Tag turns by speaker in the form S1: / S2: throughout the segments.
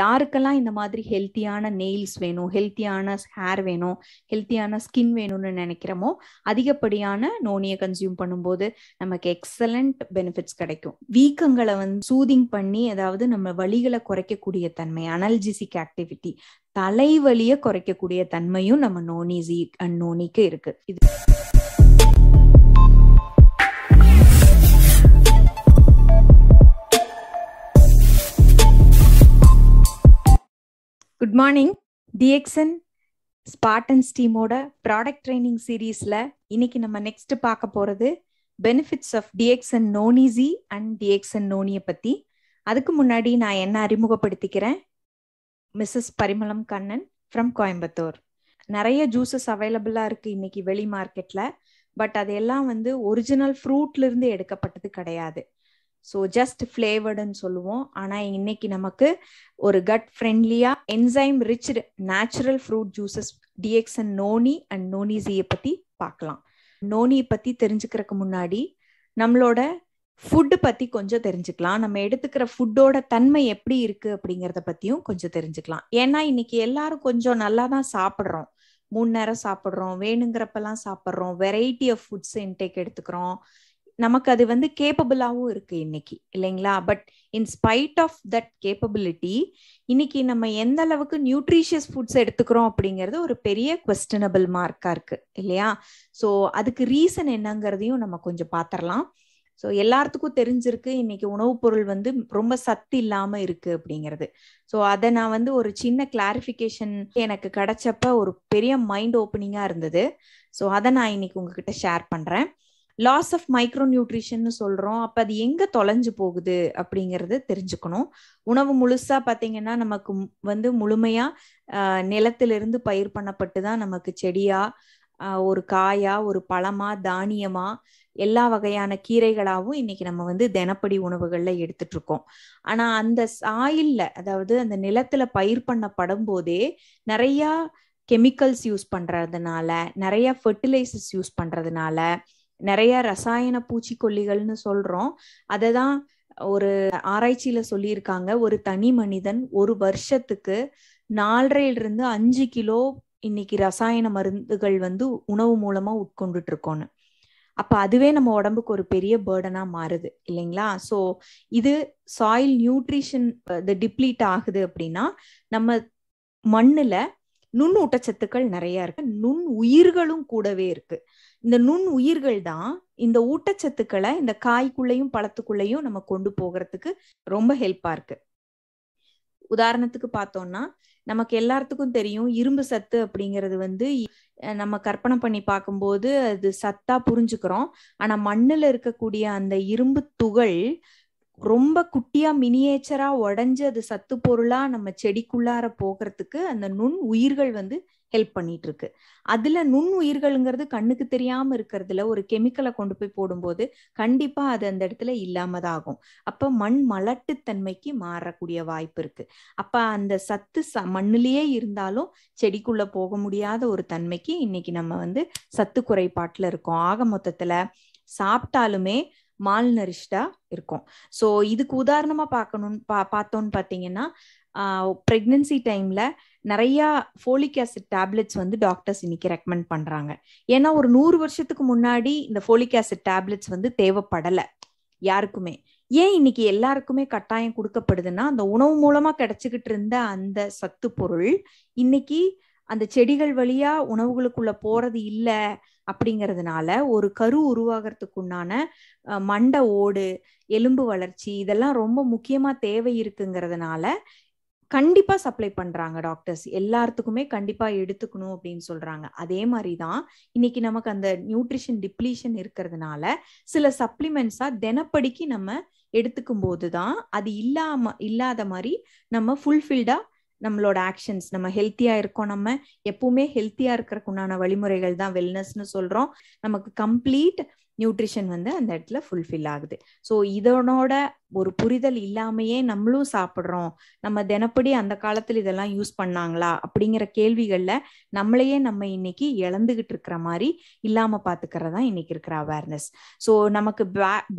S1: யாருக்கெல்லாம் இந்த மாதிரி ஹெல்த்தியான நெயில்ஸ் வேணும் ஹெல்த்தியான ஹேர் வேணும் ஹெல்த்தியான ஸ்கின் வேணும்னு நினைக்கிறோமோ அதிகப்படியான நோனியை கன்சியூம் பண்ணும்போது நமக்கு எக்ஸலண்ட் பெனிஃபிட்ஸ் கிடைக்கும் வீக்கங்களை வந்து சூதிங் பண்ணி அதாவது நம்ம வழிகளை குறைக்கக்கூடிய தன்மை அனல்ஜிசிக் ஆக்டிவிட்டி தலைவலியை குறைக்கக்கூடிய தன்மையும் நம்ம அண்ட் நோனிக்கு இருக்கு இது குட் மார்னிங் டிஎக்சன் ஸ்பாட்டன்ஸ் டீமோட ப்ராடக்ட் ட்ரைனிங் சீரீஸில் இன்னைக்கு நம்ம நெக்ஸ்ட் பார்க்க போகிறது பெனிஃபிட்ஸ் ஆஃப் டிஎக்சன் நோனிசி அண்ட் டிஎக்சன் நோனியை பற்றி அதுக்கு முன்னாடி நான் என்ன அறிமுகப்படுத்திக்கிறேன் மிஸ்ஸஸ் பரிமளம் கண்ணன் ஃப்ரம் கோயம்புத்தூர் நிறைய ஜூசஸ் அவைலபிளாக இருக்குது இன்னைக்கு வெளி மார்க்கெட்டில் பட் அதையெல்லாம் வந்து ஒரிஜினல் ஃப்ரூட்லேருந்து எடுக்கப்பட்டது கிடையாது ஸோ ஜஸ்ட் ஃப்ளேவர்டுன்னு சொல்லுவோம் ஆனால் இன்னைக்கு நமக்கு ஒரு கட் ஃப்ரெண்ட்லியா enzyme rich natural fruit juices DXN noni and நோனிசியை பற்றி பார்க்கலாம் நோனியை பற்றி தெரிஞ்சுக்கிறதுக்கு முன்னாடி நம்மளோட ஃபுட்டு பற்றி கொஞ்சம் தெரிஞ்சுக்கலாம் நம்ம எடுத்துக்கிற ஃபுட்டோட தன்மை எப்படி இருக்குது அப்படிங்கிறத பற்றியும் கொஞ்சம் தெரிஞ்சுக்கலாம் ஏன்னா இன்னைக்கு எல்லாரும் கொஞ்சம் நல்லா தான் சாப்பிட்றோம் மூணு நேரம் சாப்பிட்றோம் வேணுங்கிறப்பெல்லாம் சாப்பிட்றோம் வெரைட்டி ஆஃப் ஃபுட்ஸ் இன்டேக் எடுத்துக்கிறோம் நமக்கு அது வந்து கேப்பபிளாகவும் இருக்கு இன்னைக்கு இல்லைங்களா but in spite of that capability இன்னைக்கு நம்ம எந்த அளவுக்கு நியூட்ரிஷியஸ் ஃபுட்ஸ் எடுத்துக்கிறோம் அப்படிங்கிறது ஒரு பெரிய கொஸ்டனபிள் மார்க்கா இருக்கு இல்லையா ஸோ அதுக்கு ரீசன் என்னங்கிறதையும் நம்ம கொஞ்சம் பார்த்துடலாம் ஸோ எல்லாத்துக்கும் தெரிஞ்சிருக்கு இன்னைக்கு உணவுப் பொருள் வந்து ரொம்ப சத்து இல்லாம இருக்கு அப்படிங்கிறது ஸோ அதை நான் வந்து ஒரு சின்ன கிளாரிஃபிகேஷன் எனக்கு கிடைச்சப்ப ஒரு பெரிய மைண்ட் ஓப்பனிங்கா இருந்தது ஸோ அதை நான் இன்னைக்கு உங்ககிட்ட ஷேர் பண்றேன் லாஸ் ஆஃப் மைக்ரோ நியூட்ரிஷன் சொல்றோம் அப்ப அது எங்க தொலைஞ்சு போகுது அப்படிங்கறது தெரிஞ்சுக்கணும் உணவு முழுசா பாத்தீங்கன்னா நமக்கு வந்து முழுமையா நிலத்திலிருந்து பயிர் பண்ணப்பட்டு தான் நமக்கு செடியா ஒரு காயா ஒரு பழமா தானியமா எல்லா வகையான கீரைகளாகவும் இன்னைக்கு நம்ம வந்து தினப்படி உணவுகள்ல எடுத்துட்டு இருக்கோம் ஆனா அந்த சாயில்ல அதாவது அந்த நிலத்துல பயிர் பண்ணப்படும் போதே நிறைய கெமிக்கல்ஸ் யூஸ் பண்றதுனால நிறைய ஃபெர்டிலைசர்ஸ் யூஸ் பண்றதுனால நிறைய ரசாயன பூச்சிக்கொல்லிகள்னு சொல்றோம் அதை தான் ஒரு ஆராய்ச்சியில சொல்லியிருக்காங்க ஒரு தனி மனிதன் ஒரு வருஷத்துக்கு நாலரையிலிருந்து அஞ்சு கிலோ இன்னைக்கு ரசாயன மருந்துகள் வந்து உணவு மூலமா உட்கொண்டுட்டு இருக்கோன்னு அப்ப அதுவே நம்ம உடம்புக்கு ஒரு பெரிய பேர்டனா மாறுது இல்லைங்களா ஸோ இது சாயில் நியூட்ரிஷன் டிப்ளீட் ஆகுது அப்படின்னா நம்ம மண்ணுல நுண் ஊட்டச்சத்துக்கள் நிறைய இருக்கு நுண் உயிர்களும் கூடவே இருக்கு இந்த நுண் உயிர்கள் தான் இந்த ஊட்டச்சத்துக்களை இந்த காய்க்குள்ளையும் பழத்துக்குள்ளையும் நம்ம கொண்டு போகிறதுக்கு ரொம்ப ஹெல்ப்பா இருக்கு உதாரணத்துக்கு பார்த்தோம்னா நமக்கு எல்லாத்துக்கும் தெரியும் இரும்பு சத்து அப்படிங்கிறது வந்து நம்ம கற்பனை பண்ணி பார்க்கும்போது அது சத்தா புரிஞ்சுக்கிறோம் ஆனா மண்ணுல இருக்கக்கூடிய அந்த இரும்பு துகள் ரொம்ப குட்டியா மினியேச்சரா உடஞ்சு அது சத்து பொருளா நம்ம செடிக்குள்ளார போகிறதுக்கு அந்த நுண் உயிர்கள் வந்து ஹெல்ப் பண்ணிட்டு இருக்கு அதுல நுண் உயிர்கள்ங்கிறது கண்ணுக்கு தெரியாம இருக்கிறதுல ஒரு கெமிக்கலை கொண்டு போய் போடும்போது கண்டிப்பா அது அந்த இடத்துல இல்லாமதாகும் தான் ஆகும் அப்ப மண் மலட்டுத்தன்மைக்கு மாறக்கூடிய வாய்ப்பு இருக்கு அப்ப அந்த சத்து ச மண்ணிலேயே இருந்தாலும் செடிக்குள்ள போக முடியாத ஒரு தன்மைக்கு இன்னைக்கு நம்ம வந்து சத்து குறைபாட்டுல இருக்கோம் ஆக மொத்தத்துல சாப்பிட்டாலுமே மால்நரிஷ்டா இருக்கும் ஸோ இதுக்கு உதாரணமா பார்க்கணும் பா பார்த்தோன்னு பார்த்தீங்கன்னா ப்ரெக்னன்சி டைம்ல நிறைய ஃபோலிக் ஆசிட் டேப்லெட்ஸ் வந்து டாக்டர்ஸ் இன்னைக்கு ரெக்கமெண்ட் பண்றாங்க ஏன்னா ஒரு நூறு வருஷத்துக்கு முன்னாடி இந்த ஃபோலிக் ஆசிட் டேப்லெட்ஸ் வந்து தேவைப்படலை யாருக்குமே ஏன் இன்னைக்கு எல்லாருக்குமே கட்டாயம் கொடுக்கப்படுதுன்னா அந்த உணவு மூலமா கிடைச்சிக்கிட்டு இருந்த அந்த சத்து பொருள் இன்னைக்கு அந்த செடிகள் வழியா உணவுகளுக்குள்ள போறது இல்லை அப்படிங்கிறதுனால ஒரு கரு உருவாகிறதுக்குண்டான மண்டை ஓடு எலும்பு வளர்ச்சி இதெல்லாம் ரொம்ப முக்கியமா தேவை இருக்குங்கிறதுனால கண்டிப்பா சப்ளை பண்றாங்க டாக்டர்ஸ் எல்லாத்துக்குமே கண்டிப்பா எடுத்துக்கணும் அப்படின்னு சொல்றாங்க அதே மாதிரி தான் இன்னைக்கு நமக்கு அந்த நியூட்ரிஷன் டிப்ளீஷன் இருக்கிறதுனால சில சப்ளிமெண்ட்ஸா தினப்படிக்கு நம்ம எடுத்துக்கும் போது தான் அது இல்லாம இல்லாத மாதிரி நம்ம ஃபுல்ஃபில்டா நம்மளோட ஆக்ஷன்ஸ் நம்ம ஹெல்த்தியா இருக்கோம் நம்ம எப்பவுமே ஹெல்த்தியா இருக்கிறதுக்கு உண்டான வழிமுறைகள் தான் வெல்னஸ்னு சொல்றோம் நமக்கு கம்ப்ளீட் நியூட்ரிஷன் வந்து அந்த இடத்துல ஃபுல்ஃபில் ஆகுது ஸோ இதனோட ஒரு புரிதல் இல்லாமையே நம்மளும் சாப்பிட்றோம் நம்ம தினப்படி அந்த காலத்தில் இதெல்லாம் யூஸ் பண்ணாங்களா அப்படிங்கிற கேள்விகளில் நம்மளையே நம்ம இன்னைக்கு இழந்துகிட்டு இருக்கிற மாதிரி இல்லாமல் பார்த்துக்கிறது தான் இன்னைக்கு இருக்கிற அவேர்னஸ் ஸோ நமக்கு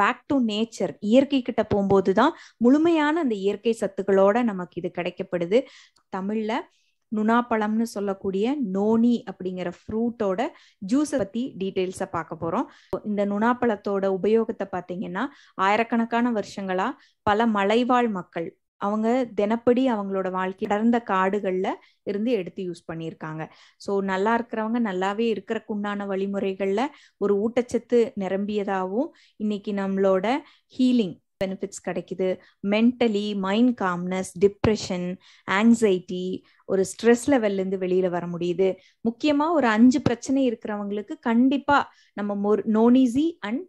S1: பேக் டு நேச்சர் இயற்கை கிட்ட போகும்போது தான் முழுமையான அந்த இயற்கை சத்துக்களோட நமக்கு இது கிடைக்கப்படுது தமிழில் நுணாப்பழம்னு சொல்லக்கூடிய நோனி அப்படிங்கிற ஃப்ரூட்டோட ஜூஸை பத்தி டீட்டெயில்ஸை பார்க்க போறோம் இந்த நுணாப்பழத்தோட உபயோகத்தை பார்த்தீங்கன்னா ஆயிரக்கணக்கான வருஷங்களா பல மலைவாழ் மக்கள் அவங்க தினப்படி அவங்களோட வாழ்க்கை அடர்ந்த காடுகளில் இருந்து எடுத்து யூஸ் பண்ணியிருக்காங்க ஸோ நல்லா இருக்கிறவங்க நல்லாவே இருக்கிறக்குண்டான வழிமுறைகளில் ஒரு ஊட்டச்சத்து நிரம்பியதாகவும் இன்னைக்கு நம்மளோட ஹீலிங் பெனிஃபிட்ஸ் கிடைக்குது mentally mind calmness depression anxiety ஒரு ஸ்ட்ரெஸ் லெவல்லேருந்து வெளியில் வர முடியுது முக்கியமாக ஒரு அஞ்சு பிரச்சனை இருக்கிறவங்களுக்கு கண்டிப்பாக நம்ம மொர் நோனிசி அண்ட்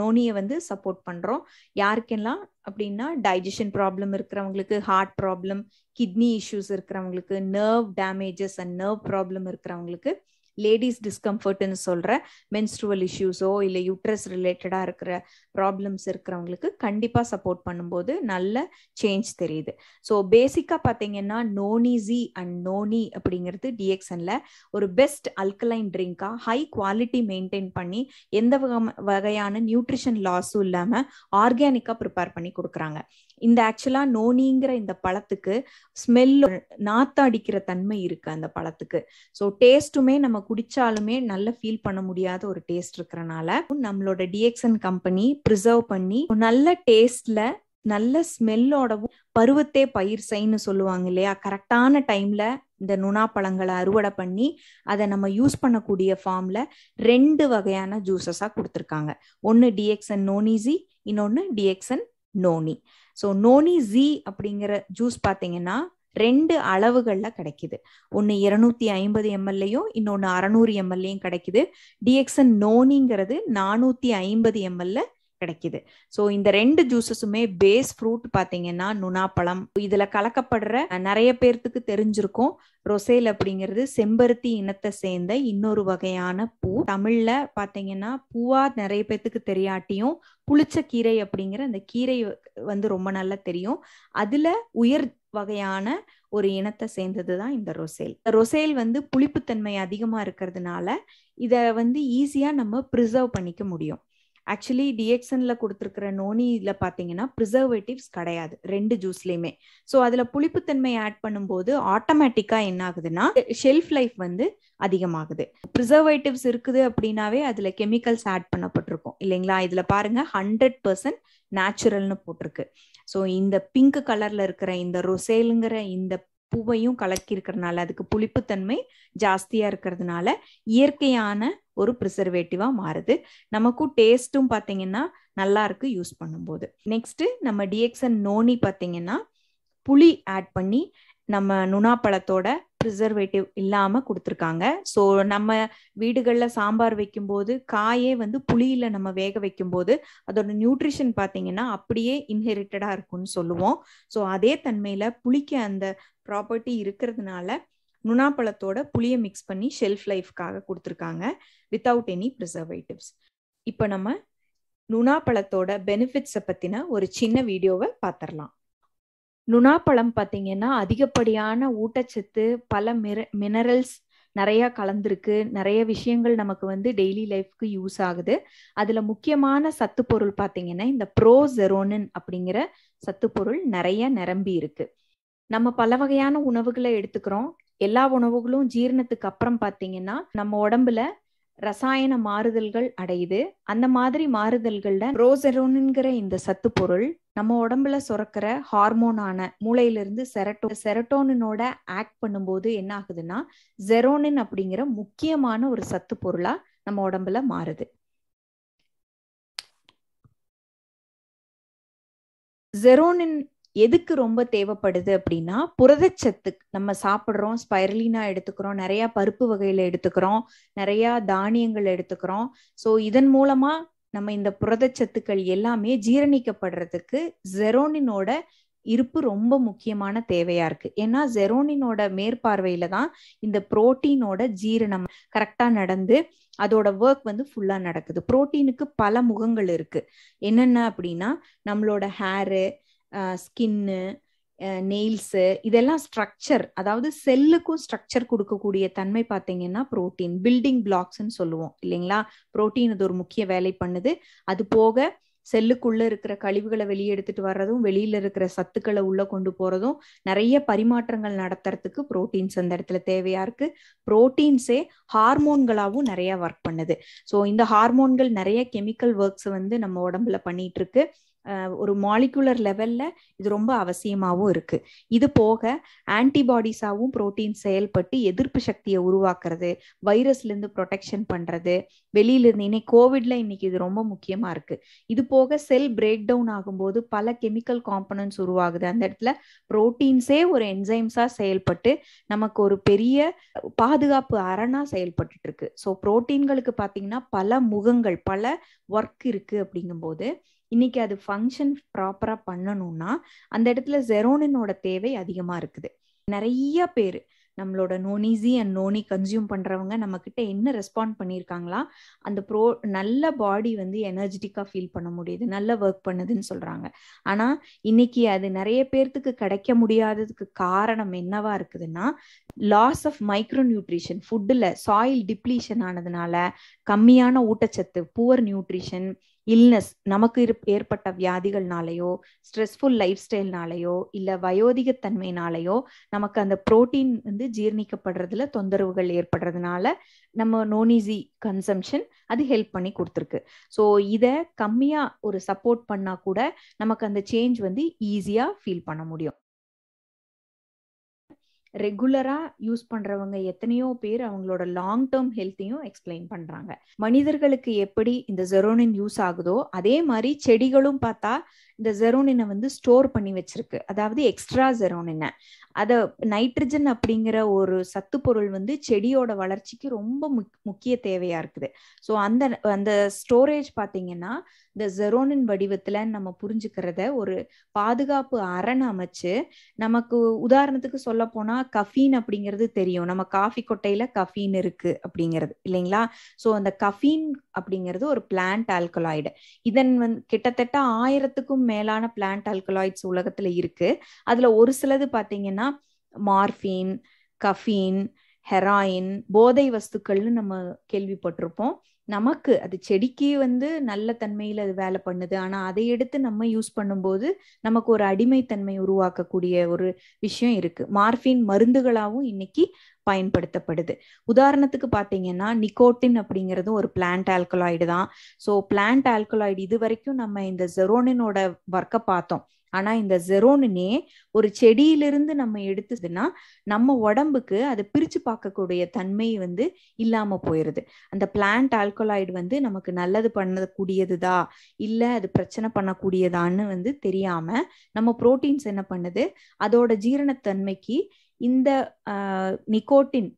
S1: நோனியை வந்து சப்போர்ட் பண்ணுறோம் யாருக்கெல்லாம் அப்படின்னா டைஜஷன் ப்ராப்ளம் இருக்கிறவங்களுக்கு ஹார்ட் ப்ராப்ளம் கிட்னி இஷ்யூஸ் இருக்கிறவங்களுக்கு nerve damages and nerve problem இருக்கிறவங்களுக்கு லேடிஸ் டிஸ்கம்ஃபர்ட்னு சொல்ற மென்ஸ்ட்ரூவல் இஷ்யூஸோ இல்லை யூட்ரஸ் ரிலேட்டடா இருக்கிற ப்ராப்ளம்ஸ் இருக்கிறவங்களுக்கு கண்டிப்பா சப்போர்ட் பண்ணும்போது நல்ல சேஞ்ச் தெரியுது ஸோ பேசிக்கா பாத்தீங்கன்னா நோனிசி அண்ட் நோனி அப்படிங்கிறது டிஎக்சன்ல ஒரு பெஸ்ட் அல்கலைன் ட்ரிங்கா ஹை குவாலிட்டி மெயின்டைன் பண்ணி எந்த வகையான நியூட்ரிஷன் லாஸும் இல்லாம ஆர்கானிக்கா ப்ரிப்பேர் பண்ணி கொடுக்குறாங்க இந்த ஆக்சுவலா நோனிங்கிற இந்த பழத்துக்கு ஸ்மெல் நாத்த அடிக்கிற தன்மை இருக்கு அந்த பழத்துக்கு ஸோ டேஸ்ட்டுமே நம்ம குடிச்சாலுமே நல்ல ஃபீல் பண்ண முடியாத ஒரு டேஸ்ட் இருக்கிறனால நம்மளோட டிஎக்ஸ்என் கம்பெனி ப்ரிசர்வ் பண்ணி நல்ல டேஸ்ட்ல நல்ல ஸ்மெல்லோடவும் பருவத்தே பயிர் செய்ன்னு சொல்லுவாங்க இல்லையா கரெக்டான டைம்ல இந்த நுணா பழங்களை அறுவடை பண்ணி அதை நம்ம யூஸ் பண்ணக்கூடிய ஃபார்ம்ல ரெண்டு வகையான ஜூசஸா கொடுத்துருக்காங்க ஒன்னு டிஎக்ஸ்என் நோனிசி இன்னொன்னு DXN noni so noni G அப்படிங்கிற ஜூஸ் பார்த்தீங்கன்னா ரெண்டு அளவுகள்ல கிடைக்குது ஒன்று இருநூத்தி ஐம்பது எம்எல்ஏயும் இன்னொன்று அறநூறு எம்எல்ஏயும் கிடைக்குது டிஎக்ஸன் நோனிங்கிறது நானூத்தி ஐம்பது எம்எல்ஏ கிடைக்குது ஸோ இந்த ரெண்டு ஜூஸஸுமே பேஸ் ஃப்ரூட் பார்த்தீங்கன்னா நுணாப்பழம் இதில் கலக்கப்படுற நிறைய பேர்த்துக்கு தெரிஞ்சிருக்கும் ரொசேல் அப்படிங்கிறது செம்பருத்தி இனத்தை சேர்ந்த இன்னொரு வகையான பூ தமிழ்ல பாத்தீங்கன்னா பூவா நிறைய பேர்த்துக்கு தெரியாட்டியும் புளிச்ச கீரை அப்படிங்கிற அந்த கீரை வந்து ரொம்ப நல்லா தெரியும் அதுல உயர் வகையான ஒரு இனத்தை சேர்ந்தது தான் இந்த ரொசேல் ரொசேல் வந்து புளிப்புத்தன்மை அதிகமா இருக்கிறதுனால இத வந்து ஈஸியா நம்ம ப்ரிசர்வ் பண்ணிக்க முடியும் ஆக்சுவலி டிஎக்சன்ல கொடுத்துருக்கிற நோனியில பாத்தீங்கன்னா ப்ரிசர்வேட்டிவ்ஸ் கிடையாது ரெண்டு ஜூஸ்லயுமே ஸோ அதுல புளிப்புத்தன்மை ஆட் பண்ணும்போது ஆட்டோமேட்டிக்கா என்ன ஆகுதுன்னா ஷெல்ஃப் லைஃப் வந்து அதிகமாகுது ப்ரிசர்வேட்டிவ்ஸ் இருக்குது அப்படின்னாவே அதுல கெமிக்கல்ஸ் ஆட் பண்ணப்பட்டிருக்கும் இல்லைங்களா இதுல பாருங்க ஹண்ட்ரட் பர்சன்ட் நேச்சுரல்னு போட்டிருக்கு ஸோ இந்த பிங்க் கலர்ல இருக்கிற இந்த ரொசேலுங்கிற இந்த பூவையும் கலக்கி இருக்கிறதுனால அதுக்கு புளிப்புத்தன்மை ஜாஸ்தியா இருக்கிறதுனால இயற்கையான ஒரு ப்ரிசர்வேட்டிவா மாறுது நமக்கும் டேஸ்ட்டும் பார்த்தீங்கன்னா நல்லா இருக்கு யூஸ் பண்ணும்போது நெக்ஸ்ட்டு நம்ம டிஎக்ஸன் நோனி பார்த்தீங்கன்னா புளி ஆட் பண்ணி நம்ம நுணா பழத்தோட ப்ரிசர்வேட்டிவ் இல்லாம கொடுத்துருக்காங்க ஸோ நம்ம வீடுகளில் சாம்பார் வைக்கும்போது காயே வந்து புளியில நம்ம வேக வைக்கும்போது அதோட நியூட்ரிஷன் பார்த்தீங்கன்னா அப்படியே இன்ஹெரிட்டடா இருக்கும்னு சொல்லுவோம் ஸோ அதே தன்மையில புளிக்க அந்த ப்ராப்பர்ட்டி இருக்கிறதுனால நுணாப்பழத்தோட புளியை மிக்ஸ் பண்ணி ஷெல்ஃப் லைஃப்காக கொடுத்துருக்காங்க வித்தவுட் எனி ப்ரிசர்வேட்டிவ்ஸ் இப்போ நம்ம நுணாப்பழத்தோட பெனிஃபிட்ஸை பற்றின ஒரு சின்ன வீடியோவை பார்த்துடலாம் நுணா பழம் பார்த்தீங்கன்னா அதிகப்படியான ஊட்டச்சத்து பல மினரல்ஸ் நிறையா கலந்துருக்கு நிறைய விஷயங்கள் நமக்கு வந்து டெய்லி லைஃப்க்கு யூஸ் ஆகுது அதில் முக்கியமான சத்து பொருள் பார்த்தீங்கன்னா இந்த ப்ரோசெரோனின் அப்படிங்கிற சத்து பொருள் நிறைய நிரம்பி இருக்கு நம்ம பல வகையான உணவுகளை எடுத்துக்கிறோம் எல்லா உணவுகளும் ஜீரணத்துக்கு அப்புறம் பார்த்தீங்கன்னா நம்ம உடம்புல ரசாயன மாறுதல்கள் அடையுது அந்த மாதிரி மாறுதல்கள்ல ரோசெரோனுங்கிற இந்த சத்து பொருள் நம்ம உடம்புல சுரக்கிற ஹார்மோனான மூளையிலிருந்து செரட்டோ செரட்டோனினோட ஆக்ட் பண்ணும்போது என்ன ஆகுதுன்னா ஜெரோனின் அப்படிங்கிற முக்கியமான ஒரு சத்து பொருளா நம்ம உடம்புல மாறுது ஜெரோனின் எதுக்கு ரொம்ப தேவைப்படுது அப்படின்னா புரதச்சத்து நம்ம சாப்பிட்றோம் ஸ்பைரலினா எடுத்துக்கிறோம் நிறைய பருப்பு வகையில எடுத்துக்கிறோம் நிறைய தானியங்கள் எடுத்துக்கிறோம் ஸோ இதன் மூலமா நம்ம இந்த புரதச்சத்துக்கள் எல்லாமே ஜீரணிக்கப்படுறதுக்கு ஜெரோனினோட இருப்பு ரொம்ப முக்கியமான தேவையா இருக்கு ஏன்னா ஜெரோனினோட மேற்பார்வையில தான் இந்த புரோட்டீனோட ஜீரணம் கரெக்டா நடந்து அதோட ஒர்க் வந்து ஃபுல்லா நடக்குது புரோட்டீனுக்கு பல முகங்கள் இருக்கு என்னென்ன அப்படின்னா நம்மளோட ஹேரு ஸ்கின்னு நெயில்ஸு இதெல்லாம் ஸ்ட்ரக்சர் அதாவது செல்லுக்கும் ஸ்ட்ரக்சர் கொடுக்கக்கூடிய தன்மை பார்த்தீங்கன்னா ப்ரோட்டீன் பில்டிங் பிளாக்ஸ்ன்னு சொல்லுவோம் இல்லைங்களா ப்ரோட்டீன் அது ஒரு முக்கிய வேலை பண்ணுது அது போக செல்லுக்குள்ள இருக்கிற கழிவுகளை வெளியே வர்றதும் வெளியில இருக்கிற சத்துக்களை உள்ள கொண்டு போறதும் நிறைய பரிமாற்றங்கள் நடத்துறதுக்கு புரோட்டீன்ஸ் அந்த இடத்துல தேவையா இருக்கு புரோட்டீன்ஸே ஹார்மோன்களாகவும் நிறைய ஒர்க் பண்ணுது ஸோ இந்த ஹார்மோன்கள் நிறைய கெமிக்கல் ஒர்க்ஸ் வந்து நம்ம உடம்புல பண்ணிட்டு இருக்கு ஒரு மாலிகுலர் லெவல்ல இது ரொம்ப அவசியமாகவும் இருக்கு இது போக ஆன்டிபாடிஸாகவும் புரோட்டீன் செயல்பட்டு எதிர்ப்பு சக்தியை உருவாக்குறது வைரஸ்ல இருந்து ப்ரொடெக்ஷன் பண்றது வெளியில இருந்து இன்னைக்கு கோவிட்ல இன்னைக்கு இது ரொம்ப முக்கியமா இருக்கு இது போக செல் பிரேக் டவுன் ஆகும்போது பல கெமிக்கல் காம்பனன்ஸ் உருவாகுது அந்த இடத்துல புரோட்டீன்ஸே ஒரு என்சைம்ஸா செயல்பட்டு நமக்கு ஒரு பெரிய பாதுகாப்பு அரணா செயல்பட்டு இருக்கு ஸோ புரோட்டீன்களுக்கு பாத்தீங்கன்னா பல முகங்கள் பல ஒர்க் இருக்கு அப்படிங்கும்போது இன்னைக்கு அது ஃபங்க்ஷன் ப்ராப்பரா பண்ணணும்னா அந்த இடத்துல ஜெரோனினோட தேவை அதிகமா இருக்குது நிறைய பேர் நம்மளோட நோனிசி அண்ட் நோனி கன்சியூம் பண்றவங்க நம்ம கிட்ட என்ன ரெஸ்பாண்ட் பண்ணியிருக்காங்களா அந்த ப்ரோ நல்ல பாடி வந்து எனர்ஜெட்டிக்கா ஃபீல் பண்ண முடியுது நல்ல ஒர்க் பண்ணுதுன்னு சொல்றாங்க ஆனா இன்னைக்கு அது நிறைய பேர்த்துக்கு கிடைக்க முடியாததுக்கு காரணம் என்னவா இருக்குதுன்னா லாஸ் ஆஃப் மைக்ரோ நியூட்ரிஷன் ஃபுட்டில் சாயில் டிப்ளீஷன் ஆனதுனால கம்மியான ஊட்டச்சத்து புவர் நியூட்ரிஷன் இல்னஸ் நமக்கு இருப் ஏற்பட்ட வியாதிகள்னாலேயோ ஸ்ட்ரெஸ்ஃபுல் லைஃப் ஸ்டைல்னாலேயோ இல்லை வயோதிகத்தன்மைனாலேயோ நமக்கு அந்த புரோட்டீன் வந்து ஜீர்ணிக்கப்படுறதுல தொந்தரவுகள் ஏற்படுறதுனால நம்ம நோனிசி கன்சம்ஷன் அது ஹெல்ப் பண்ணி கொடுத்துருக்கு ஸோ இதை கம்மியாக ஒரு சப்போர்ட் பண்ணால் கூட நமக்கு அந்த சேஞ்ச் வந்து ஈஸியாக ஃபீல் பண்ண முடியும் ரெகுலரா யூஸ் பண்றவங்க எத்தனையோ பேர் அவங்களோட லாங் டேர்ம் ஹெல்த்தையும் எக்ஸ்பிளைன் பண்றாங்க மனிதர்களுக்கு எப்படி இந்த ஜெரோனின் யூஸ் ஆகுதோ அதே மாதிரி செடிகளும் பார்த்தா இந்த ஜெரோனினை வந்து ஸ்டோர் பண்ணி வச்சிருக்கு அதாவது எக்ஸ்ட்ரா ஜெரோனினை அதை நைட்ரஜன் அப்படிங்கிற ஒரு சத்து பொருள் வந்து செடியோட வளர்ச்சிக்கு ரொம்ப முக்கிய தேவையா இருக்குது ஸோ அந்த அந்த ஸ்டோரேஜ் பார்த்தீங்கன்னா இந்த ஜெரோனின் வடிவத்துல நம்ம புரிஞ்சுக்கிறத ஒரு பாதுகாப்பு அரண் அமைச்சு நமக்கு உதாரணத்துக்கு சொல்ல போனா கஃபீன் அப்படிங்கிறது தெரியும் நம்ம காஃபி கொட்டையில கஃபீன் இருக்கு அப்படிங்கிறது இல்லைங்களா ஸோ அந்த கஃபீன் அப்படிங்கிறது ஒரு பிளான்ட் ஆல்கலாய்டு இதன் வந்து கிட்டத்தட்ட ஆயிரத்துக்கும் மேலான பிளான்ட் ஆல்கலாய்ட்ஸ் உலகத்துல இருக்கு அதுல ஒரு சிலது பாத்தீங்கன்னா மார்ஃபின் கஃபீன் ஹெராயின் போதை வஸ்துக்கள்னு நம்ம கேள்விப்பட்டிருப்போம் நமக்கு அது செடிக்கு வந்து நல்ல தன்மையில அது வேலை பண்ணுது ஆனா அதை எடுத்து நம்ம யூஸ் பண்ணும்போது நமக்கு ஒரு அடிமைத்தன்மை உருவாக்கக்கூடிய ஒரு விஷயம் இருக்கு மார்பின் மருந்துகளாகவும் இன்னைக்கு பயன்படுத்தப்படுது உதாரணத்துக்கு பாத்தீங்கன்னா நிக்கோட்டின் அப்படிங்கிறது ஒரு பிளான்ட் ஆல்கலாய்டு தான் ஸோ பிளான்ட் ஆல்கலாய்டு இது வரைக்கும் நம்ம இந்த ஜெரோனினோட ஒர்க்கை பார்த்தோம் ஆனா இந்த ஜெரோனினே ஒரு செடியிலிருந்து நம்ம எடுத்ததுன்னா நம்ம உடம்புக்கு அதை பிரிச்சு பார்க்கக்கூடிய தன்மை வந்து இல்லாம போயிருது அந்த பிளான்ட் ஆல்கலாய்டு வந்து நமக்கு நல்லது பண்ணக்கூடியதுதா இல்ல அது பிரச்சனை பண்ணக்கூடியதான்னு வந்து தெரியாம நம்ம புரோட்டீன்ஸ் என்ன பண்ணுது அதோட ஜீரணத்தன்மைக்கு இந்த நிக்கோட்டின்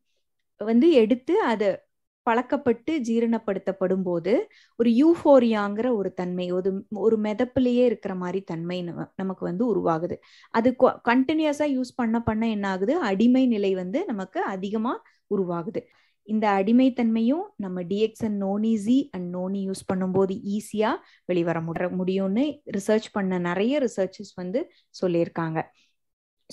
S1: வந்து எடுத்து அதை பழக்கப்பட்டு ஜீரணப்படுத்தப்படும் போது ஒரு யூஃபோரியாங்கிற ஒரு தன்மை ஒரு ஒரு மெதப்புலேயே இருக்கிற மாதிரி தன்மை நமக்கு வந்து உருவாகுது அது கண்டினியூஸா யூஸ் பண்ண பண்ண என்ன ஆகுது அடிமை நிலை வந்து நமக்கு அதிகமா உருவாகுது இந்த அடிமைத்தன்மையும் நம்ம டிஎக்ஸ் அண்ட் நோனிசி அண்ட் நோனி யூஸ் பண்ணும்போது ஈஸியா வெளிவர முடியும்னு ரிசர்ச் பண்ண நிறைய ரிசர்ச்சஸ் வந்து சொல்லியிருக்காங்க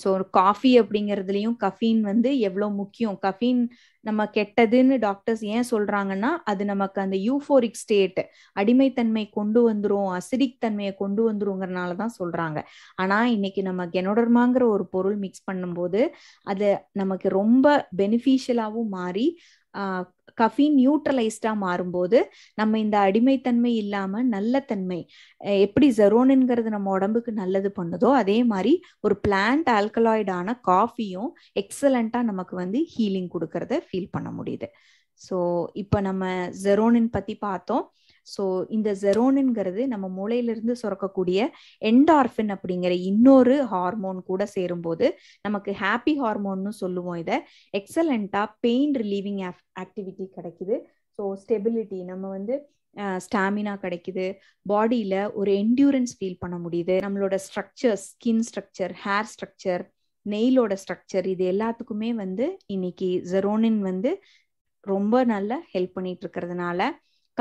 S1: ஸோ ஒரு காஃபி அப்படிங்கிறதுலையும் கஃபீன் வந்து எவ்வளோ முக்கியம் கஃபீன் நம்ம கெட்டதுன்னு டாக்டர்ஸ் ஏன் சொல்றாங்கன்னா அது நமக்கு அந்த யூஃபோரிக் ஸ்டேட் அடிமைத்தன்மை கொண்டு வந்துரும் அசிடிக் தன்மையை கொண்டு வந்துருங்கிறனால தான் சொல்றாங்க ஆனால் இன்னைக்கு நம்ம கெனோடர்மாங்கிற ஒரு பொருள் மிக்ஸ் பண்ணும்போது அது நமக்கு ரொம்ப பெனிஃபிஷியலாகவும் மாறி கஃபீன் நியூட்ரலைஸ்டா மாறும்போது நம்ம இந்த அடிமைத்தன்மை இல்லாம நல்ல தன்மை எப்படி ஜெரோனுங்கிறது நம்ம உடம்புக்கு நல்லது பண்ணுதோ அதே மாதிரி ஒரு பிளான்ட் ஆல்கலாய்டான காஃபியும் எக்ஸலண்டா நமக்கு வந்து ஹீலிங் கொடுக்கறத ஃபீல் பண்ண முடியுது ஸோ இப்போ நம்ம ஜெரோனின் பத்தி பார்த்தோம் ஸோ இந்த ஜெரோனுங்கிறது நம்ம மூளையிலிருந்து சுரக்கக்கூடிய என்டார்பின் அப்படிங்கிற இன்னொரு ஹார்மோன் கூட சேரும்போது நமக்கு ஹாப்பி ஹார்மோன்னு சொல்லுவோம் இதை எக்ஸலண்டா பெயின் ரிலீவிங் ஆக்டிவிட்டி கிடைக்குது ஸோ ஸ்டெபிலிட்டி நம்ம வந்து ஸ்டாமினா கிடைக்குது பாடியில் ஒரு என்டியூரன்ஸ் ஃபீல் பண்ண முடியுது நம்மளோட structure skin structure hair structure நெயிலோட ஸ்ட்ரக்சர் இது எல்லாத்துக்குமே வந்து இன்னைக்கு ஜெரோனின் வந்து ரொம்ப நல்லா ஹெல்ப் பண்ணிட்டு இருக்கிறதுனால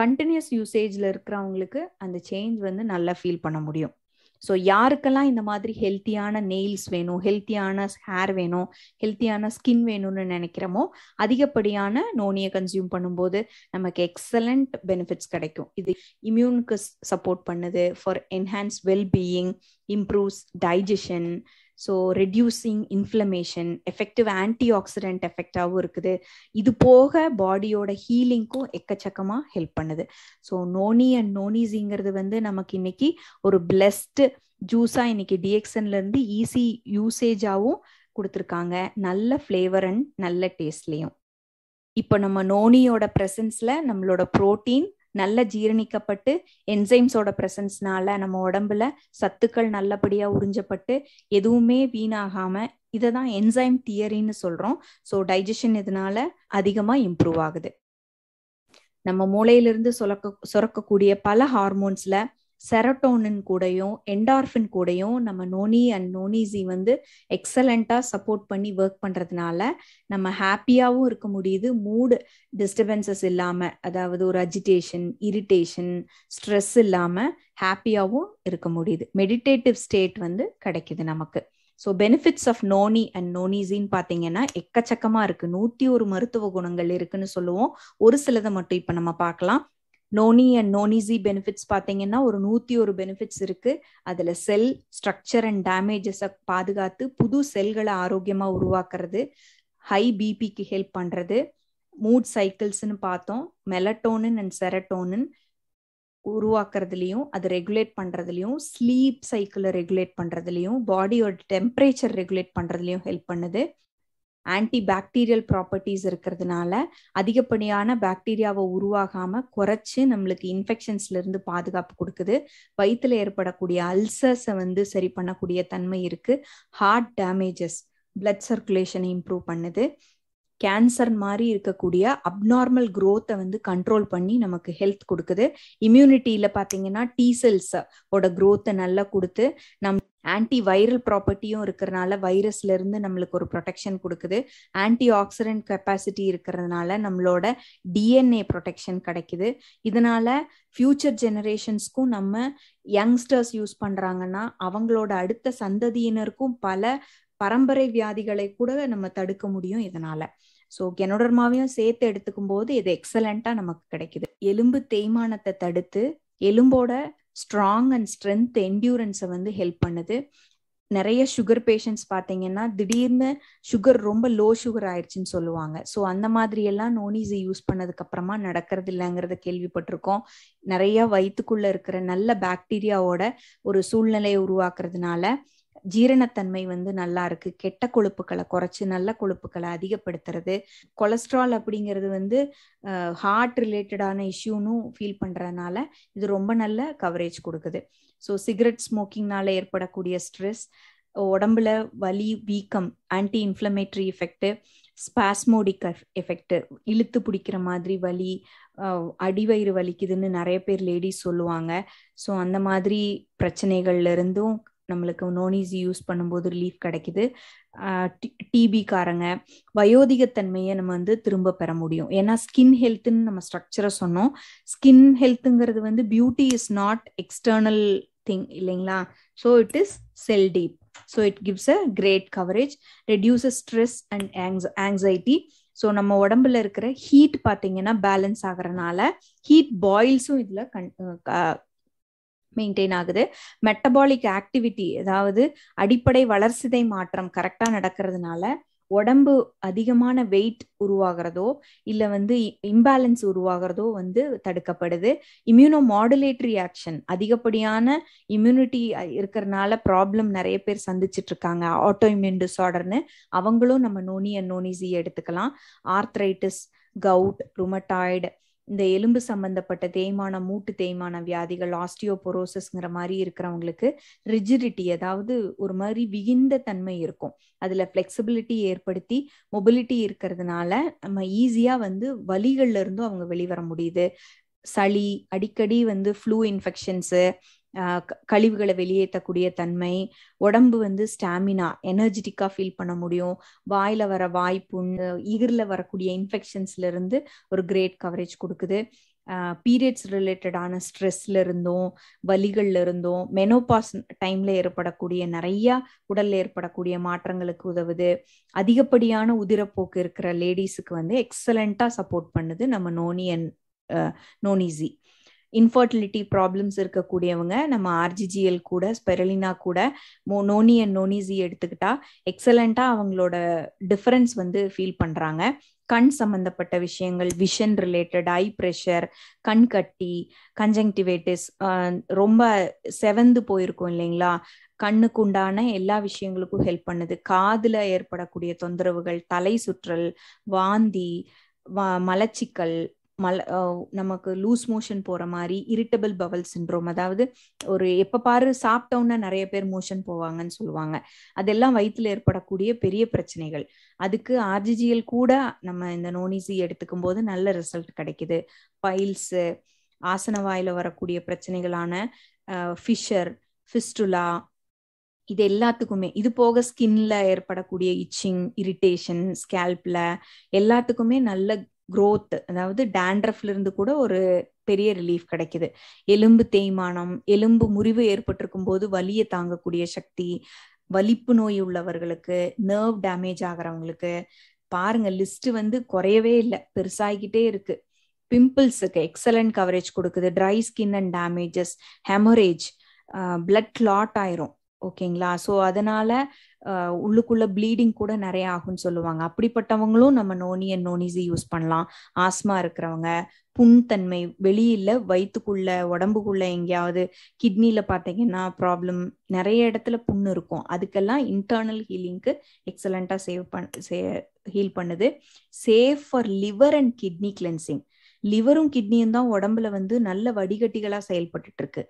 S1: கண்டினியூஸ் யூசேஜில் இருக்கிறவங்களுக்கு அந்த சேஞ்ச் வந்து நல்லா ஃபீல் பண்ண முடியும் ஸோ யாருக்கெல்லாம் இந்த மாதிரி ஹெல்த்தியான நெயில்ஸ் வேணும் ஹெல்த்தியான ஹேர் வேணும் ஹெல்த்தியான ஸ்கின் வேணும்னு நினைக்கிறோமோ அதிகப்படியான நோனியை கன்சியூம் பண்ணும்போது நமக்கு எக்ஸலண்ட் பெனிஃபிட்ஸ் கிடைக்கும் இது இம்யூனுக்கு சப்போர்ட் பண்ணுது for enhance wellbeing improves digestion so reducing inflammation effective anti antioxidant எஃபெக்டாகவும் இருக்குது இது போக பாடியோட ஹீலிங்க்கும் எக்கச்சக்கமாக ஹெல்ப் பண்ணுது ஸோ நோனி அண்ட் நோனிஸிங்கிறது வந்து நமக்கு இன்னைக்கு ஒரு பிளஸ்டு ஜூஸாக இன்னைக்கு டிஎக்சன்லேருந்து ஈஸி யூசேஜாகவும் கொடுத்துருக்காங்க நல்ல ஃப்ளேவர் அண்ட் நல்ல டேஸ்ட்லேயும் இப்போ நம்ம நோனியோட ப்ரெசன்ஸில் நம்மளோட ப்ரோட்டீன் நல்ல ஜீரணிக்கப்பட்டு என்சைம்ஸோட பிரசன்ஸ்னால நம்ம உடம்புல சத்துக்கள் நல்லபடியா உறிஞ்சப்பட்டு எதுவுமே வீணாகாம இதை தான் என்சைம் தியரின்னு சொல்றோம் ஸோ டைஜஷன் இதனால அதிகமா இம்ப்ரூவ் ஆகுது நம்ம மூளையிலிருந்து சுரக்க சுரக்கக்கூடிய பல ஹார்மோன்ஸ்ல செரட்டோனின் கூடயும் என்டார்ஃபின் கூடயும் நம்ம நோனி அண்ட் நோனிசி வந்து எக்ஸலண்ட்டாக சப்போர்ட் பண்ணி ஒர்க் பண்ணுறதுனால நம்ம ஹாப்பியாகவும் இருக்க முடியுது மூடு டிஸ்டர்பன்சஸ் இல்லாமல் அதாவது ஒரு அஜிடேஷன் இரிட்டேஷன் ஸ்ட்ரெஸ் இல்லாமல் ஹாப்பியாகவும் இருக்க முடியுது மெடிடேட்டிவ் ஸ்டேட் வந்து கிடைக்குது நமக்கு so benefits of noni and நோனிசின்னு பார்த்தீங்கன்னா எக்கச்சக்கமாக இருக்குது நூற்றி ஒரு மருத்துவ குணங்கள் இருக்குன்னு சொல்லுவோம் ஒரு சிலதை மட்டும் இப்போ நம்ம பார்க்கலாம் நோனி அண்ட் நோனிசி பெனிஃபிட்ஸ் பார்த்தீங்கன்னா ஒரு நூற்றி ஒரு பெனிஃபிட்ஸ் இருக்குது அதில் செல் ஸ்ட்ரக்சர் அண்ட் டேமேஜஸை பாதுகாத்து புது செல்களை ஆரோக்கியமாக உருவாக்குறது ஹை பிபிக்கு ஹெல்ப் பண்ணுறது மூட் சைக்கிள்ஸ்னு பார்த்தோம் மெலட்டோனின் அண்ட் செரட்டோனின் உருவாக்குறதுலையும் அது ரெகுலேட் பண்ணுறதுலையும் ஸ்லீப் சைக்கிளை ரெகுலேட் பண்ணுறதுலையும் பாடியோட டெம்பரேச்சர் ரெகுலேட் பண்ணுறதுலையும் ஹெல்ப் பண்ணுது ஆன்டி பாக்டீரியல் ப்ராப்பர்ட்டிஸ் இருக்கிறதுனால அதிகப்படியான பாக்டீரியாவை உருவாகாமல் குறைச்சி நம்மளுக்கு இன்ஃபெக்ஷன்ஸ்லேருந்து பாதுகாப்பு கொடுக்குது வயிற்றுல ஏற்படக்கூடிய அல்சர்ஸை வந்து சரி பண்ணக்கூடிய தன்மை இருக்குது ஹார்ட் டேமேஜஸ் பிளட் சர்க்குலேஷனை இம்ப்ரூவ் பண்ணுது கேன்சர் மாதிரி இருக்கக்கூடிய அப்நார்மல் குரோத்தை வந்து கண்ட்ரோல் பண்ணி நமக்கு ஹெல்த் கொடுக்குது இம்யூனிட்டியில் பார்த்தீங்கன்னா டீசெல்ஸோட குரோத்தை நல்லா கொடுத்து நம் ஆன்டி வைரல் ப்ராப்பர்ட்டியும் இருக்கிறனால வைரஸ்ல இருந்து நம்மளுக்கு ஒரு ப்ரொடெக்ஷன் கொடுக்குது ஆன்டி ஆக்சிடென்ட் கெப்பாசிட்டி இருக்கிறதுனால நம்மளோட டிஎன்ஏ ப்ரொடெக்ஷன் கிடைக்குது இதனால ஃபியூச்சர் ஜெனரேஷன்ஸ்க்கும் நம்ம யங்ஸ்டர்ஸ் யூஸ் பண்றாங்கன்னா அவங்களோட அடுத்த சந்ததியினருக்கும் பல பரம்பரை வியாதிகளை கூட நம்ம தடுக்க முடியும் இதனால ஸோ கெனோடர்மாவையும் சேர்த்து எடுத்துக்கும் போது இது எக்ஸலண்டா நமக்கு கிடைக்குது எலும்பு தேய்மானத்தை தடுத்து எலும்போட ஸ்ட்ராங் அண்ட் ஸ்ட்ரென்த் என்டியூரன்ஸை வந்து ஹெல்ப் பண்ணுது நிறைய சுகர் பேஷண்ட்ஸ் பார்த்தீங்கன்னா திடீர்னு சுகர் ரொம்ப லோ சுகர் ஆயிடுச்சுன்னு சொல்லுவாங்க ஸோ அந்த மாதிரி எல்லாம் நோனிஸை யூஸ் பண்ணதுக்கு அப்புறமா நடக்கிறது இல்லைங்கிறத கேள்விப்பட்டிருக்கோம் நிறைய வயிற்றுக்குள்ள இருக்கிற நல்ல பாக்டீரியாவோட ஒரு சூழ்நிலையை உருவாக்குறதுனால ஜீரணத்தன்மை வந்து நல்லா இருக்கு கெட்ட கொழுப்புகளை குறைச்சி நல்ல கொழுப்புகளை அதிகப்படுத்துறது கொலஸ்ட்ரால் அப்படிங்கிறது வந்து ஹார்ட் ரிலேட்டடான இஷ்யூன்னு ஃபீல் பண்றதுனால இது ரொம்ப நல்ல கவரேஜ் கொடுக்குது ஸோ சிகரெட் ஸ்மோக்கிங்னால ஏற்படக்கூடிய ஸ்ட்ரெஸ் உடம்புல வலி வீக்கம் anti inflammatory effect spasmodic effect இழுத்து பிடிக்கிற மாதிரி வலி அடிவயிறு வலிக்குதுன்னு நிறைய பேர் லேடிஸ் சொல்லுவாங்க ஸோ அந்த மாதிரி பிரச்சனைகள்ல இருந்தும் நம்மளுக்கு நோனிஸ் யூஸ் பண்ணும்போது ரிலீஃப் கிடைக்குது டிபிக்காரங்க வயோதிகத்தன்மையை நம்ம வந்து திரும்ப பெற முடியும் ஏன்னா ஸ்கின் ஹெல்த்துன்னு நம்ம ஸ்ட்ரக்சரை சொன்னோம் ஸ்கின் ஹெல்த்துங்கிறது வந்து beauty is not external thing இல்லைங்களா so it is cell deep so it gives a great coverage reduce stress and anx anxiety so நம்ம உடம்புல இருக்கிற ஹீட் பார்த்தீங்கன்னா பேலன்ஸ் ஆகிறனால ஹீட் பாயில்ஸும் இதில் கண் மெயின்டைன் ஆகுது மெட்டபாலிக் ஆக்டிவிட்டி அதாவது அடிப்படை வளர்சிதை மாற்றம் கரெக்டா நடக்கிறதுனால உடம்பு அதிகமான வெயிட் உருவாகிறதோ இல்லை வந்து இம்பேலன்ஸ் உருவாகிறதோ வந்து தடுக்கப்படுது இம்யூனோ மாடுலேட்டரி ஆக்ஷன் அதிகப்படியான இம்யூனிட்டி இருக்கிறனால ப்ராப்ளம் நிறைய பேர் சந்திச்சுட்டு இருக்காங்க ஆட்டோ இம்யூன் டிசார்டர்னு அவங்களும் நம்ம நோனி அண்ட் நோனிசி எடுத்துக்கலாம் ஆர்த்ரைட்டிஸ் கவுட் ருமட்டாய்டு இந்த எலும்பு சம்பந்தப்பட்ட தேய்மான மூட்டு தேய்மான வியாதிகள் ஆஸ்டியோபொரோசஸ்ங்கிற மாதிரி இருக்கிறவங்களுக்கு ரிஜிடிட்டி அதாவது ஒரு மாதிரி விகிந்த தன்மை இருக்கும் அதில் பிளெக்சிபிலிட்டி ஏற்படுத்தி மொபிலிட்டி இருக்கிறதுனால நம்ம ஈஸியாக வந்து வலிகள்ல இருந்தும் அவங்க வெளிவர முடியுது சளி அடிக்கடி வந்து ஃப்ளூ இன்ஃபெக்ஷன்ஸு கழிவுகளை வெளியேற்றக்கூடிய தன்மை உடம்பு வந்து ஸ்டாமினா எனர்ஜெட்டிக்காக ஃபீல் பண்ண முடியும் வாயில் வர வாய்ப்பு இகிரில் வரக்கூடிய இன்ஃபெக்ஷன்ஸ்ல இருந்து ஒரு கிரேட் கவரேஜ் கொடுக்குது பீரியட்ஸ் ரிலேட்டடான ஸ்ட்ரெஸ்ல இருந்தும் வலிகள்ல இருந்தும் மெனோபாஸ் டைம்ல ஏற்படக்கூடிய நிறைய உடல்ல ஏற்படக்கூடிய மாற்றங்களுக்கு உதவுது அதிகப்படியான உதிரப்போக்கு இருக்கிற லேடிஸுக்கு வந்து எக்ஸலண்டா சப்போர்ட் பண்ணுது நம்ம நோனி அண்ட் நோனிசி இன்ஃபர்டிலிட்டி ப்ராப்ளம்ஸ் இருக்கக்கூடியவங்க நம்ம ஆர்ஜிஜிஎல் கூட ஸ்பெரலினா கூட மோ நோனி அண்ட் நோனிசி எடுத்துக்கிட்டா எக்ஸலண்டா அவங்களோட டிஃபரன்ஸ் வந்து ஃபீல் பண்ணுறாங்க கண் சம்பந்தப்பட்ட விஷயங்கள் விஷன் ரிலேட்டட் ஐ ப்ரெஷர் கண் கட்டி கன்ஜங்டிவேட்டிஸ் ரொம்ப செவந்து போயிருக்கும் இல்லைங்களா கண்ணுக்கு உண்டான எல்லா விஷயங்களுக்கும் ஹெல்ப் பண்ணுது காதில் ஏற்படக்கூடிய தொந்தரவுகள் தலை சுற்றல் வாந்தி மலச்சிக்கல் மல நமக்கு லூஸ் மோஷன் போற மாதிரி இரிட்டபிள் பவல் சின்ரோம் அதாவது ஒரு எப்ப பாரு சாப்பிட்டோம்னா நிறைய பேர் மோஷன் போவாங்கன்னு சொல்லுவாங்க அதெல்லாம் வயிற்றுல ஏற்படக்கூடிய பெரிய பிரச்சனைகள் அதுக்கு ஆர்ஜிஜிஎல் கூட நம்ம இந்த நோனிசி எடுத்துக்கும் போது நல்ல ரிசல்ட் கிடைக்குது பைல்ஸ் ஆசன வாயில வரக்கூடிய பிரச்சனைகளான ஃபிஷர் ஃபிஸ்டுலா இது எல்லாத்துக்குமே இது போக ஸ்கின்ல ஏற்படக்கூடிய இச்சிங் இரிட்டேஷன் ஸ்கேல்ப்ல எல்லாத்துக்குமே நல்ல க்ரோத் அதாவது டேண்ட்ரஃப்ல இருந்து கூட ஒரு பெரிய ரிலீஃப் கிடைக்குது எலும்பு தேய்மானம் எலும்பு முறிவு ஏற்பட்டிருக்கும் போது வலியை தாங்கக்கூடிய சக்தி வலிப்பு நோய் உள்ளவர்களுக்கு நர்வ் டேமேஜ் ஆகிறவங்களுக்கு பாருங்க லிஸ்ட் வந்து குறையவே இல்லை பெருசாகிக்கிட்டே இருக்கு பிம்பிள்ஸுக்கு எக்ஸலன்ட் கவரேஜ் கொடுக்குது dry skin and damages hemorrhage blood clot ஆயிரும் ஓகேங்களா ஸோ அதனால உள்ளுக்குள்ள ப்ளீடிங் கூட நிறைய ஆகும்னு சொல்லுவாங்க அப்படிப்பட்டவங்களும் நம்ம நோனி அண்ட் நோனிஸி யூஸ் பண்ணலாம் ஆஸ்மா இருக்கிறவங்க புண் தன்மை வெளியில வயிற்றுக்குள்ள உடம்புக்குள்ள எங்கேயாவது கிட்னில பாத்தீங்கன்னா ப்ராப்ளம் நிறைய இடத்துல புண்ணு இருக்கும் அதுக்கெல்லாம் இன்டர்னல் ஹீலிங்க்கு எக்ஸலண்டா சேவ் பண் ஹீல் பண்ணுது safe for liver and kidney cleansing லிவரும் கிட்னியும் தான் உடம்புல வந்து நல்ல வடிகட்டிகளா செயல்பட்டு இருக்கு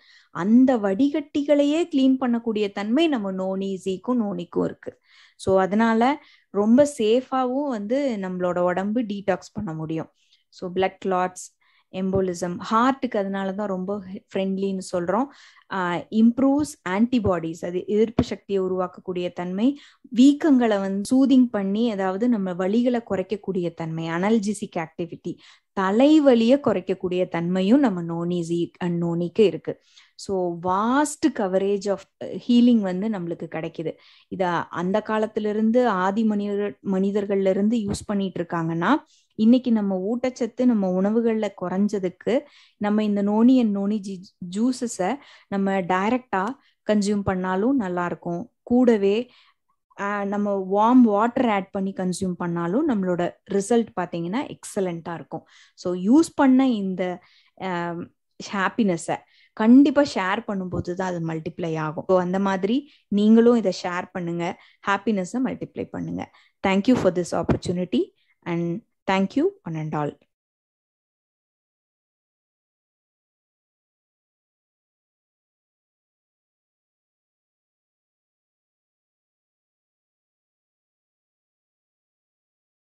S1: அந்த வடிகட்டிகளையே கிளீன் பண்ணக்கூடிய தன்மை நம்ம நோனிசிக்கும் நோனிக்கும் இருக்கு ஸோ அதனால ரொம்ப சேஃபாகவும் வந்து நம்மளோட உடம்பு டீடாக்ஸ் பண்ண முடியும் ஸோ பிளட் கிளாட்ஸ் எம்போலிசம் ஹார்ட்டுக்கு அதனால தான் ரொம்ப ஃப்ரெண்ட்லின்னு சொல்கிறோம் இம்ப்ரூவ்ஸ் ஆன்டிபாடிஸ் அது எதிர்ப்பு சக்தியை உருவாக்கக்கூடிய தன்மை வீக்கங்களை வந்து சூதிங் பண்ணி அதாவது நம்ம வழிகளை குறைக்கக்கூடிய தன்மை அனல்ஜிசிக் ஆக்டிவிட்டி தலைவலியை குறைக்கக்கூடிய தன்மையும் நம்ம நோனிசி அண்ட் நோனிக்கு இருக்கு so vast coverage of healing வந்து நம்மளுக்கு கிடைக்குது இதை அந்த காலத்திலிருந்து ஆதி மனிதர் மனிதர்கள்ல இருந்து யூஸ் பண்ணிட்டு இருக்காங்கன்னா இன்னைக்கு நம்ம ஊட்டச்சத்து நம்ம உணவுகள்ல குறைஞ்சதுக்கு நம்ம இந்த நோனி அண்ட் நோனி ஜி ஜூசஸ நம்ம டைரக்டா கன்சியூம் பண்ணாலும் நல்லா இருக்கும் கூடவே நம்ம வார்ம் வாட்டர் ஆட் பண்ணி கன்சியூம் பண்ணாலும் நம்மளோட ரிசல்ட் பார்த்தீங்கன்னா எக்ஸலண்டா இருக்கும் ஸோ யூஸ் பண்ண இந்த ஹாப்பினஸை கண்டிப்பாக ஷேர் பண்ணும்போது தான் அது மல்டிப்ளை ஆகும் ஸோ அந்த மாதிரி நீங்களும் இதை ஷேர் பண்ணுங்க ஹாப்பினஸ்ஸை மல்டிப்ளை பண்ணுங்க thank you for this opportunity and Thank you, one and all.